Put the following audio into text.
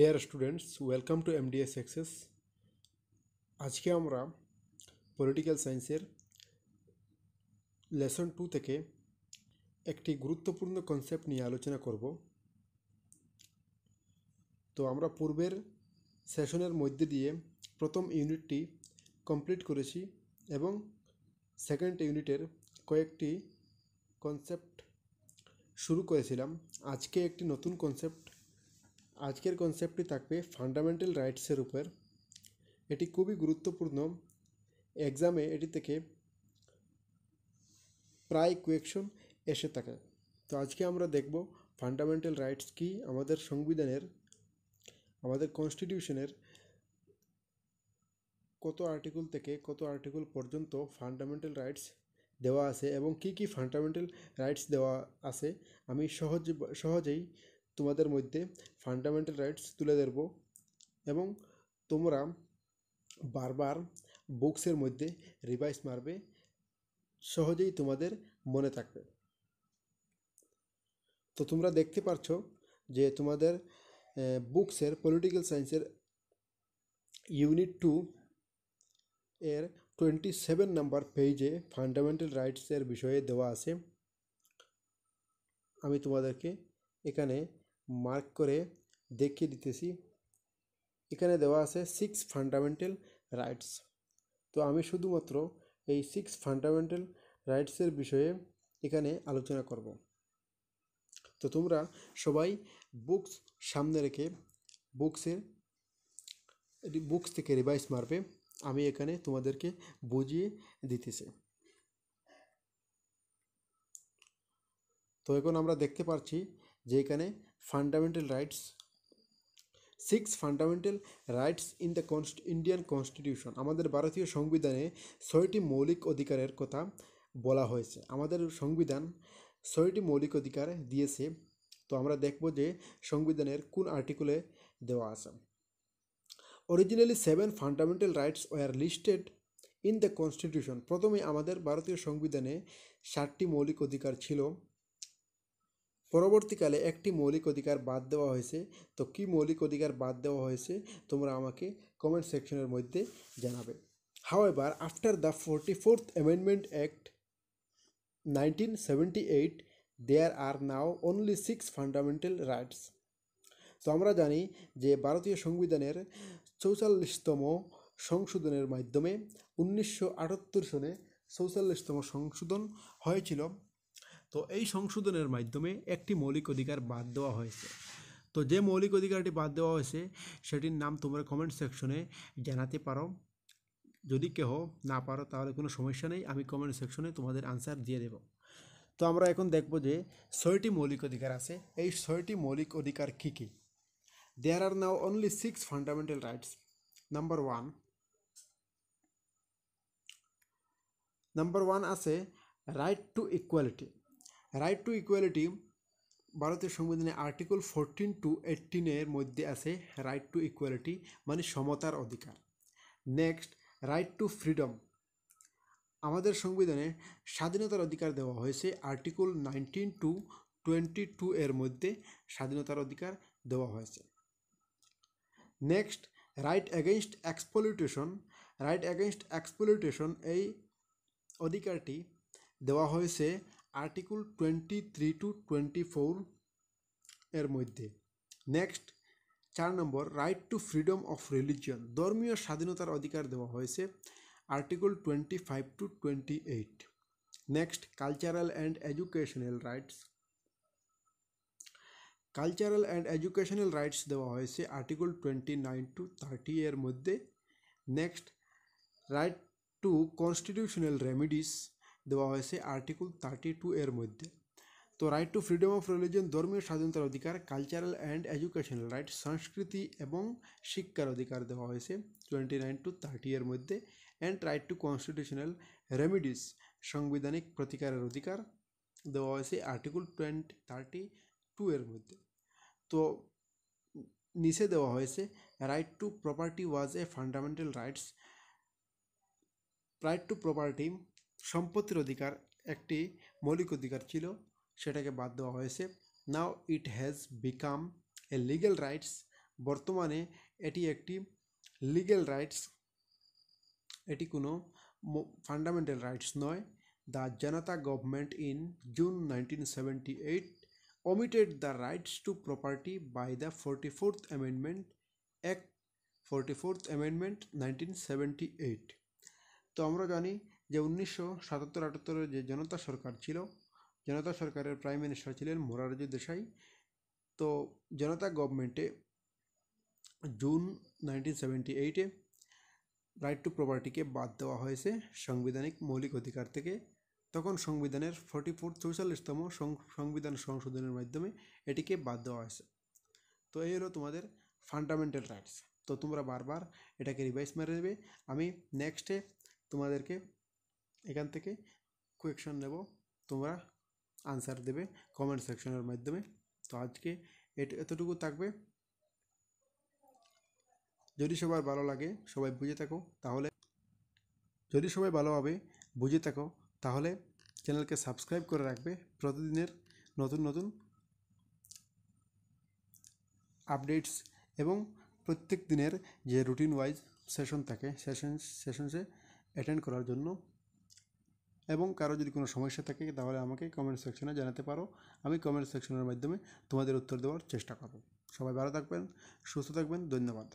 deer students welcome to MDA success আজকে আমরা political সায়েন্সের লেসন টু থেকে একটি গুরুত্বপূর্ণ কনসেপ্ট নিয়ে আলোচনা করব তো আমরা পূর্বের সেশনের মধ্যে দিয়ে প্রথম ইউনিটটি কমপ্লিট করেছি এবং সেকেন্ড ইউনিটের কয়েকটি কনসেপ্ট শুরু করেছিলাম আজকে একটি নতুন কনসেপ্ট আজকের কনসেপ্টটি থাকবে ফান্ডামেন্টাল রাইটসের উপর এটি খুবই গুরুত্বপূর্ণ এক্সামে এটি থেকে প্রায় কোয়েকশন এসে থাকে তো আজকে আমরা দেখব ফান্ডামেন্টাল রাইটস কি আমাদের সংবিধানের আমাদের কনস্টিটিউশনের কত আর্টিকেল থেকে কত আর্টিকেল পর্যন্ত ফান্ডামেন্টাল রাইটস দেওয়া আছে এবং কি কি ফান্ডামেন্টাল রাইটস দেওয়া আছে আমি সহজে সহজেই তোমাদের মধ্যে ফান্ডামেন্টাল রাইটস তুলে ধরব এবং তোমরা বারবার বুকসের মধ্যে রিভাইস মারবে সহজেই তোমাদের মনে থাকবে তো তোমরা দেখতে পাচ্ছ যে তোমাদের বুকসের পলিটিক্যাল সায়েন্সের ইউনিট টু এর টোয়েন্টি সেভেন নাম্বার পেজে ফান্ডামেন্টাল রাইটসের বিষয়ে দেওয়া আছে আমি তোমাদেরকে এখানে মার্ক করে দেখিয়ে দিতেছি এখানে দেওয়া আছে সিক্স ফান্ডামেন্টাল রাইটস তো আমি শুধুমাত্র এই সিক্স ফান্ডামেন্টাল রাইটসের বিষয়ে এখানে আলোচনা করব তো তোমরা সবাই বুকস সামনে রেখে বুকসের বুকস থেকে রিভাইস মারবে আমি এখানে তোমাদেরকে বুঝিয়ে দিতেছি তো এখন আমরা দেখতে পাচ্ছি যে এখানে fundamental rights six fundamental rights in the কনস্ট ইন্ডিয়ান কনস্টিটিউশন আমাদের ভারতীয় সংবিধানে ছয়টি মৌলিক অধিকারের কথা বলা হয়েছে আমাদের সংবিধান ছয়টি মৌলিক অধিকার দিয়েছে তো আমরা দেখব যে সংবিধানের কোন আর্টিকুলে দেওয়া আছে originally seven fundamental rights were listed in the constitution প্রথমে আমাদের ভারতীয় সংবিধানে ষাটটি মৌলিক অধিকার ছিল পরবর্তীকালে একটি মৌলিক অধিকার বাদ দেওয়া হয়েছে তো কী মৌলিক অধিকার বাদ দেওয়া হয়েছে তোমরা আমাকে কমেন্ট সেকশনের মধ্যে জানাবে এবার after the forty fourth amendment act nineteen seventy eight there are now only six fundamental rights তো আমরা জানি যে ভারতীয় সংবিধানের চৌচল্লিশতম সংশোধনের মাধ্যমে উনিশশো আটাত্তর সনে চৌচল্লিশতম সংশোধন হয়েছিল তো এই সংশোধনের মাধ্যমে একটি মৌলিক অধিকার বাদ দেওয়া হয়েছে তো যে মৌলিক অধিকারটি বাদ দেওয়া হয়েছে সেটির নাম তোমরা কমেন্ট সেকশনে জানাতে পারো যদি কেহ না পারো তাহলে কোনো সমস্যা নেই আমি কমেন্ট সেকশনে তোমাদের আনসার দিয়ে দেব তো আমরা এখন দেখব যে ছয়টি মৌলিক অধিকার আছে এই ছয়টি মৌলিক অধিকার কী কী there are now only six fundamental rights number one number one আছে right to equality right to equality ভারতের সংবিধানে আর্টিকেল ফোরটিন টু এইটিনের মধ্যে আছে রাইট টু ইকুয়ালিটি মানে সমতার অধিকার নেক্সট রাইট টু ফ্রিডম আমাদের সংবিধানে স্বাধীনতার অধিকার দেওয়া হয়েছে article nineteen to twenty two এর মধ্যে স্বাধীনতার অধিকার দেওয়া হয়েছে next right against exploitation right against exploitation এই অধিকারটি দেওয়া হয়েছে article twenty three to twenty four এর মধ্যে নেক্সট চার নম্বর right to freedom of religion ধর্মীয় স্বাধীনতার অধিকার দেওয়া হয়েছে article twenty five to twenty eight next cultural and educational rights cultural and educational rights দেওয়া হয়েছে article twenty nine to thirty এর মধ্যে next right to constitutional remedies দেওয়া হয়েছে আর্টিকেল থার্টি টু এর মধ্যে তো right to freedom of religion ধর্মীয় স্বাধীনতার অধিকার কালচারাল অ্যান্ড এডুকেশনাল রাইট সংস্কৃতি এবং শিক্ষার অধিকার দেওয়া হয়েছে টোয়েন্টি নাইন টু থার্টি এর মধ্যে and right to constitutional remedies সাংবিধানিক প্রতিকারের অধিকার দেওয়া হয়েছে আর্টিকেল টোয়েন্টি থার্টি টু এর মধ্যে তো নিষে দেওয়া হয়েছে right to property was a fundamental rights right to property সম্পত্তির অধিকার একটি মৌলিক অধিকার ছিল সেটাকে বাদ দেওয়া হয়েছে now it has become a legal rights বর্তমানে এটি একটি লিগ্যাল রাইটস এটি কোনো ফান্ডামেন্টাল রাইটস নয় the Janata government in June nineteen seventy eight the rights to property by the to fourth amendment act 44th fourth amendment nineteen seventy eight তো আমরা জানি যে উনিশশো সাতাত্তর আটাত্তরের যে জনতা সরকার ছিল জনতা সরকারের প্রাইম মিনিস্টার ছিলেন মোরারজি দেশাই তো জনতা গভর্নমেন্টে জুন নাইনটিন সেভেন্টি এইটে রাইট টু প্রপার্টিকে বাদ দেওয়া হয়েছে সাংবিধানিক মৌলিক অধিকার থেকে তখন সংবিধানের ফর্টি ফোর চৌচল্লিশতম সংবিধান সংশোধনের মাধ্যমে এটিকে বাদ দেওয়া হয়েছে তো এই হলো তোমাদের ফান্ডামেন্টাল রাইটস তো তোমরা বারবার এটাকে রিভাইস মেরে দেবে আমি নেক্সটে তোমাদেরকে এখান থেকে কোয়েকশন নেব তোমরা আনসার দেবে কমেন্ট সেকশনের মাধ্যমে তো আজকে এতটুকু থাকবে যদি সবার ভালো লাগে সবাই বুঝে থাকো তাহলে যদি সবাই ভালোভাবে বুঝে থাকো তাহলে চ্যানেলকে সাবস্ক্রাইব করে রাখবে প্রতিদিনের নতুন নতুন আপডেটস এবং প্রত্যেক দিনের যে রুটিন ওয়াইজ সেশন থাকে সেশন সেশনসে অ্যাটেন্ড করার জন্য এবং কারো যদি কোনো সমস্যা থাকে তাহলে আমাকে কমেন্ট সেকশনে জানাতে পারো আমি কমেন্ট সেকশনের মাধ্যমে তোমাদের উত্তর দেওয়ার চেষ্টা করব সবাই ভালো থাকবেন সুস্থ থাকবেন ধন্যবাদ